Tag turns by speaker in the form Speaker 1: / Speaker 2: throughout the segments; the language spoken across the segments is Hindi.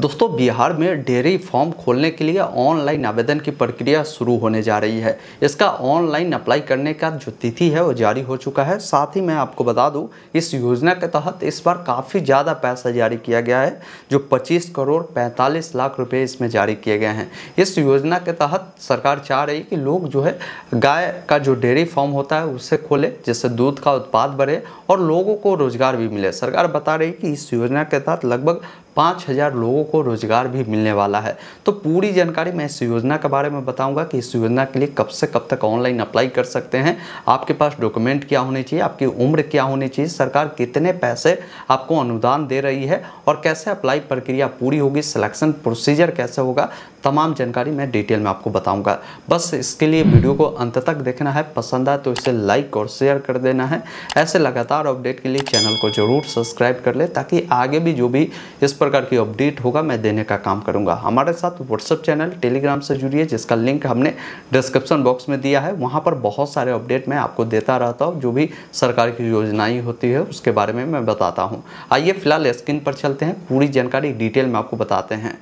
Speaker 1: दोस्तों बिहार में डेयरी फॉर्म खोलने के लिए ऑनलाइन आवेदन की प्रक्रिया शुरू होने जा रही है इसका ऑनलाइन अप्लाई करने का जो तिथि है वो जारी हो चुका है साथ ही मैं आपको बता दूं इस योजना के तहत इस बार काफ़ी ज़्यादा पैसा जारी किया गया है जो 25 करोड़ 45 लाख रुपए इसमें जारी किए गए हैं इस योजना के तहत सरकार चाह रही कि लोग जो है गाय का जो डेयरी फॉर्म होता है उसे खोले जिससे दूध का उत्पाद बढ़े और लोगों को रोज़गार भी मिले सरकार बता रही कि इस योजना के तहत लगभग पाँच हज़ार लोगों को रोज़गार भी मिलने वाला है तो पूरी जानकारी मैं इस योजना के बारे में बताऊंगा कि इस योजना के लिए कब से कब तक ऑनलाइन अप्लाई कर सकते हैं आपके पास डॉक्यूमेंट क्या होने चाहिए आपकी उम्र क्या होनी चाहिए सरकार कितने पैसे आपको अनुदान दे रही है और कैसे अप्लाई प्रक्रिया पूरी होगी सिलेक्शन प्रोसीजर कैसे होगा तमाम जानकारी मैं डिटेल में आपको बताऊँगा बस इसके लिए वीडियो को अंत तक देखना है पसंद आए तो इसे लाइक और शेयर कर देना है ऐसे लगातार हर अपडेट के लिए चैनल को जरूर सब्सक्राइब कर ले ताकि आगे भी जो भी इस प्रकार की अपडेट होगा मैं देने का काम करूंगा हमारे साथ व्हाट्सअप चैनल टेलीग्राम से जुड़िए जिसका लिंक हमने डिस्क्रिप्शन बॉक्स में दिया है वहाँ पर बहुत सारे अपडेट मैं आपको देता रहता हूँ जो भी सरकार की योजनाएँ होती है उसके बारे में मैं बताता हूँ आइए फिलहाल स्क्रीन पर चलते हैं पूरी जानकारी डिटेल में आपको बताते हैं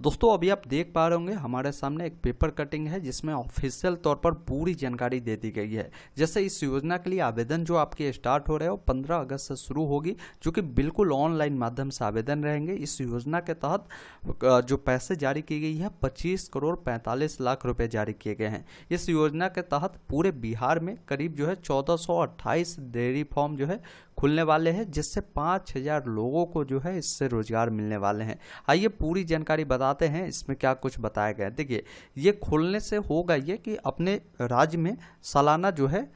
Speaker 1: दोस्तों अभी आप देख पा रहे होंगे हमारे सामने एक पेपर कटिंग है जिसमें ऑफिशियल तौर पर पूरी जानकारी दे दी गई है जैसे इस योजना के लिए आवेदन जो आपके स्टार्ट हो रहे हो 15 अगस्त से शुरू होगी जो कि बिल्कुल ऑनलाइन माध्यम से आवेदन रहेंगे इस योजना के तहत जो पैसे जारी की गई है पच्चीस करोड़ पैंतालीस लाख रुपये जारी किए गए हैं इस योजना के तहत पूरे बिहार में करीब जो है चौदह डेयरी फॉर्म जो है खुलने वाले हैं जिससे पाँच हज़ार लोगों को जो है इससे रोज़गार मिलने वाले हैं आइए पूरी जानकारी बताते हैं इसमें क्या कुछ बताया गया देखिए ये खुलने से होगा ये कि अपने राज्य में सालाना जो है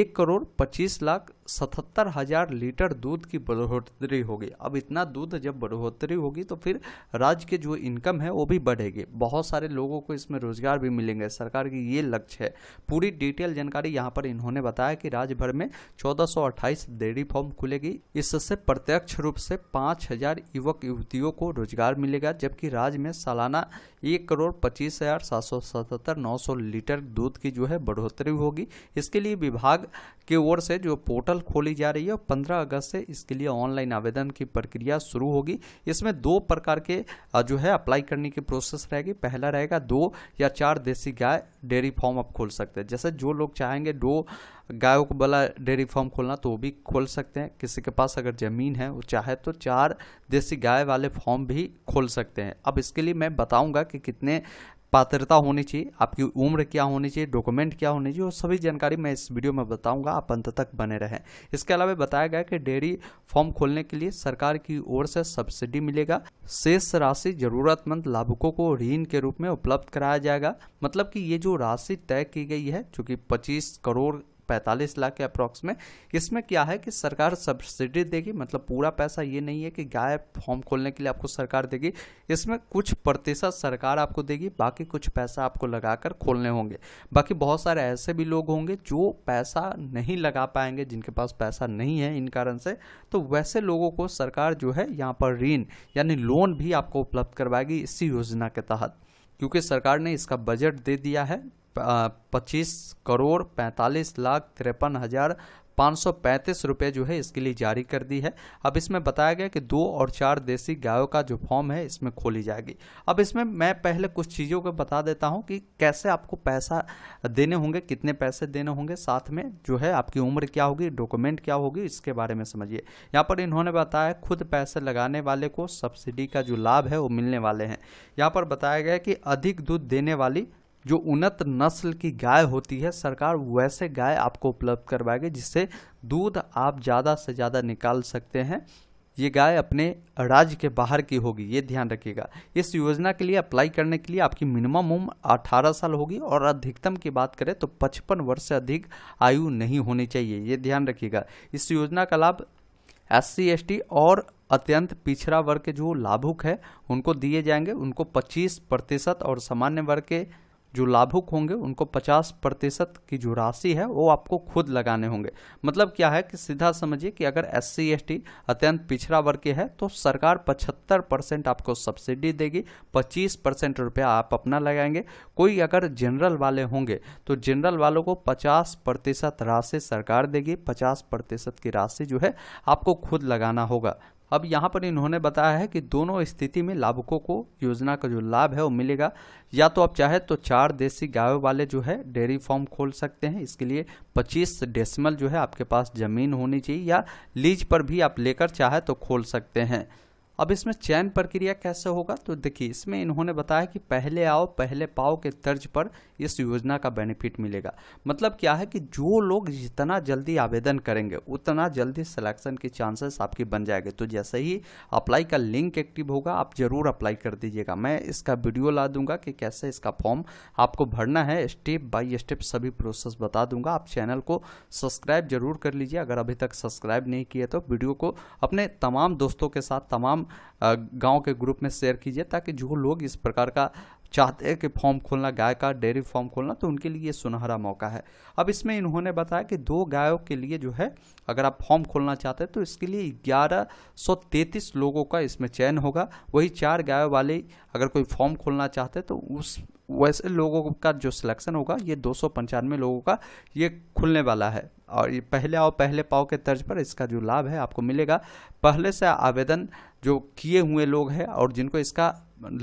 Speaker 1: एक करोड़ पच्चीस लाख सतहत्तर हजार लीटर दूध की बढ़ोतरी होगी अब इतना दूध जब बढ़ोतरी होगी तो फिर राज्य के जो इनकम है वो भी बढ़ेगी बहुत सारे लोगों को इसमें रोजगार भी मिलेंगे सरकार की ये लक्ष्य है पूरी डिटेल जानकारी यहाँ पर इन्होंने बताया कि राज्य भर में चौदह डेयरी फार्म खुलेगी इससे प्रत्यक्ष रूप से पाँच युवक युवतियों को रोजगार मिलेगा जबकि राज्य में सालाना एक करोड़ पच्चीस हजार सात सौ सतहत्तर नौ सौ लीटर दूध की जो है बढ़ोतरी होगी इसके लिए विभाग की ओर से जो पोर्टल पोर्टल खोली जा रही है और 15 अगस्त से इसके लिए ऑनलाइन आवेदन की प्रक्रिया शुरू होगी इसमें दो प्रकार के जो है अप्लाई करने की प्रोसेस रहेगी पहला रहेगा दो या चार देसी गाय डेयरी फॉर्म आप खोल सकते हैं जैसे जो लोग चाहेंगे दो गायों को वाला डेयरी फार्म खोलना तो वो भी खोल सकते हैं किसी के पास अगर ज़मीन है वो चाहे तो चार देसी गाय वाले फॉर्म भी खोल सकते हैं अब इसके लिए मैं बताऊंगा कि कितने पात्रता होनी चाहिए आपकी उम्र क्या होनी चाहिए डॉक्यूमेंट क्या होनी चाहिए वो सभी जानकारी मैं इस वीडियो में बताऊंगा आप अंत तक बने रहें इसके अलावा बताया गया कि डेयरी फॉर्म खोलने के लिए सरकार की ओर से सब्सिडी मिलेगा शेष राशि जरूरतमंद लाभुकों को ऋण के रूप में उपलब्ध कराया जाएगा मतलब कि ये जो राशि तय की गई है चूँकि पच्चीस करोड़ पैंतालीस लाख के अप्रॉक्स में इसमें क्या है कि सरकार सब्सिडी देगी मतलब पूरा पैसा ये नहीं है कि गाय फॉर्म खोलने के लिए आपको सरकार देगी इसमें कुछ प्रतिशत सरकार आपको देगी बाकी कुछ पैसा आपको लगाकर खोलने होंगे बाकी बहुत सारे ऐसे भी लोग होंगे जो पैसा नहीं लगा पाएंगे जिनके पास पैसा नहीं है इन कारण से तो वैसे लोगों को सरकार जो है यहाँ पर ऋण यानी लोन भी आपको उपलब्ध करवाएगी इसी योजना के तहत क्योंकि सरकार ने इसका बजट दे दिया है पच्चीस करोड़ पैंतालीस लाख तिरपन हज़ार पाँच सौ पैंतीस रुपये जो है इसके लिए जारी कर दी है अब इसमें बताया गया कि दो और चार देसी गायों का जो फॉर्म है इसमें खोली जाएगी अब इसमें मैं पहले कुछ चीज़ों को बता देता हूं कि कैसे आपको पैसा देने होंगे कितने पैसे देने होंगे साथ में जो है आपकी उम्र क्या होगी डॉक्यूमेंट क्या होगी इसके बारे में समझिए यहाँ पर इन्होंने बताया खुद पैसे लगाने वाले को सब्सिडी का जो लाभ है वो मिलने वाले हैं यहाँ पर बताया गया कि अधिक दूध देने वाली जो उन्नत नस्ल की गाय होती है सरकार वैसे गाय आपको उपलब्ध करवाएगी जिससे दूध आप ज़्यादा से ज़्यादा निकाल सकते हैं ये गाय अपने राज्य के बाहर की होगी ये ध्यान रखिएगा इस योजना के लिए अप्लाई करने के लिए आपकी मिनिमम उम्र 18 साल होगी और अधिकतम की बात करें तो 55 वर्ष से अधिक आयु नहीं होनी चाहिए ये ध्यान रखिएगा इस योजना का लाभ एस सी और अत्यंत पिछड़ा वर्ग के जो लाभुक है उनको दिए जाएंगे उनको 25 प्रतिशत और सामान्य वर्ग के जो लाभुक होंगे उनको 50 प्रतिशत की जो राशि है वो आपको खुद लगाने होंगे मतलब क्या है कि सीधा समझिए कि अगर एस सी अत्यंत पिछड़ा वर्ग के है तो सरकार 75 परसेंट आपको सब्सिडी देगी 25 परसेंट रुपया आप अपना लगाएंगे कोई अगर जनरल वाले होंगे तो जनरल वालों को 50 प्रतिशत राशि सरकार देगी 50 प्रतिशत की राशि जो है आपको खुद लगाना होगा अब यहाँ पर इन्होंने बताया है कि दोनों स्थिति में लाभुकों को योजना का जो लाभ है वो मिलेगा या तो आप चाहे तो चार देसी गायों वाले जो है डेयरी फॉर्म खोल सकते हैं इसके लिए 25 डेसिमल जो है आपके पास ज़मीन होनी चाहिए या लीज पर भी आप लेकर चाहे तो खोल सकते हैं अब इसमें चयन प्रक्रिया कैसे होगा तो देखिए इसमें इन्होंने बताया कि पहले आओ पहले पाओ के तर्ज पर इस योजना का बेनिफिट मिलेगा मतलब क्या है कि जो लोग जितना जल्दी आवेदन करेंगे उतना जल्दी सिलेक्शन के चांसेस आपकी बन जाएंगे तो जैसे ही अप्लाई का लिंक एक्टिव होगा आप ज़रूर अप्लाई कर दीजिएगा मैं इसका वीडियो ला दूंगा कि कैसे इसका फॉर्म आपको भरना है स्टेप बाई स्टेप सभी प्रोसेस बता दूंगा आप चैनल को सब्सक्राइब जरूर कर लीजिए अगर अभी तक सब्सक्राइब नहीं किया तो वीडियो को अपने तमाम दोस्तों के साथ तमाम गांव के ग्रुप में शेयर कीजिए ताकि जो लोग इस प्रकार का चाहते हैं कि फॉर्म खोलना गाय का डेयरी फॉर्म खोलना तो उनके लिए सुनहरा मौका है अब इसमें इन्होंने बताया कि दो गायों के लिए जो है अगर आप फॉर्म खोलना चाहते हैं तो इसके लिए ग्यारह सौ तैंतीस लोगों का इसमें चयन होगा वही चार गायों वाले अगर कोई फॉर्म खोलना चाहते हैं तो उस वैसे लोगों का जो सिलेक्शन होगा ये दो सौ पंचानवे लोगों का ये खुलने वाला है और ये पहले आओ पहले पाओ के तर्ज पर इसका जो लाभ है आपको मिलेगा पहले से आवेदन जो किए हुए लोग हैं और जिनको इसका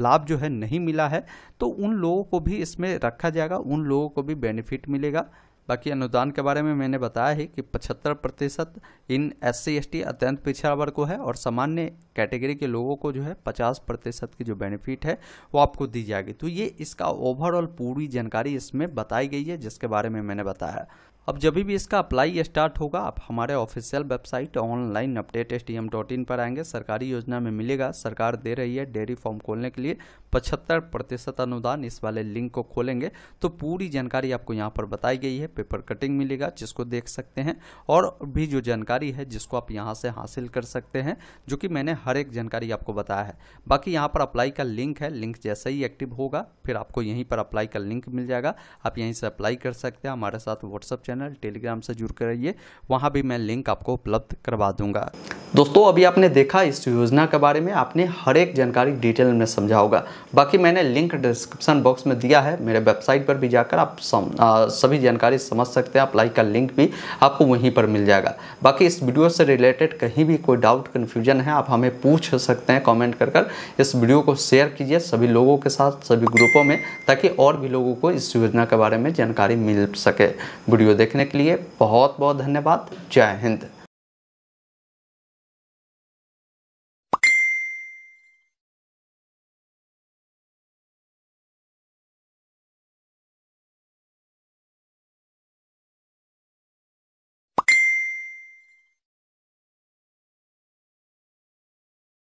Speaker 1: लाभ जो है नहीं मिला है तो उन लोगों को भी इसमें रखा जाएगा उन लोगों को भी बेनिफिट मिलेगा बाकी अनुदान के बारे में मैंने बताया है कि 75 प्रतिशत इन एस सी एस टी अत्यंत पिछड़ा वर्ग को है और सामान्य कैटेगरी के लोगों को जो है 50 प्रतिशत की जो बेनिफिट है वो आपको दी जाएगी तो ये इसका ओवरऑल पूरी जानकारी इसमें बताई गई है जिसके बारे में मैंने बताया अब जब भी इसका अप्लाई स्टार्ट होगा आप हमारे official website online update S T M dot in पर आएंगे सरकारी योजना में मिलेगा सरकार दे रही है डेयरी फॉर्म खोलने के लिए पचहत्तर प्रतिशत अनुदान इस वाले लिंक को खोलेंगे तो पूरी जानकारी आपको यहाँ पर बताई गई है पेपर कटिंग मिलेगा जिसको देख सकते हैं और भी जो जानकारी है जिसको आप यहाँ से हासिल कर सकते हैं जो कि मैंने हर एक जानकारी आपको बताया है बाकी यहाँ पर अप्लाई का लिंक है लिंक जैसे ही एक्टिव होगा फिर आपको यहीं पर अप्लाई का लिंक मिल जाएगा आप यहीं से अप्लाई कर सकते हैं हमारे साथ व्हाट्सअप चैनल टेलीग्राम से जुड़ कर रहिए वहाँ भी मैं लिंक आपको उपलब्ध करवा दूंगा दोस्तों अभी आपने देखा इस योजना के बारे में आपने हर एक जानकारी डिटेल में समझा होगा बाकी मैंने लिंक डिस्क्रिप्शन बॉक्स में दिया है मेरे वेबसाइट पर भी जाकर आप सम, आ, सभी जानकारी समझ सकते हैं अप्लाई का लिंक भी आपको वहीं पर मिल जाएगा बाकी इस वीडियो से रिलेटेड कहीं भी कोई डाउट कन्फ्यूजन है आप हमें पूछ सकते हैं कॉमेंट कर कर इस वीडियो को शेयर कीजिए सभी लोगों के साथ सभी ग्रुपों में ताकि और भी लोगों को इस योजना के बारे में जानकारी मिल सके वीडियो देखने के लिए बहुत बहुत धन्यवाद जय हिंद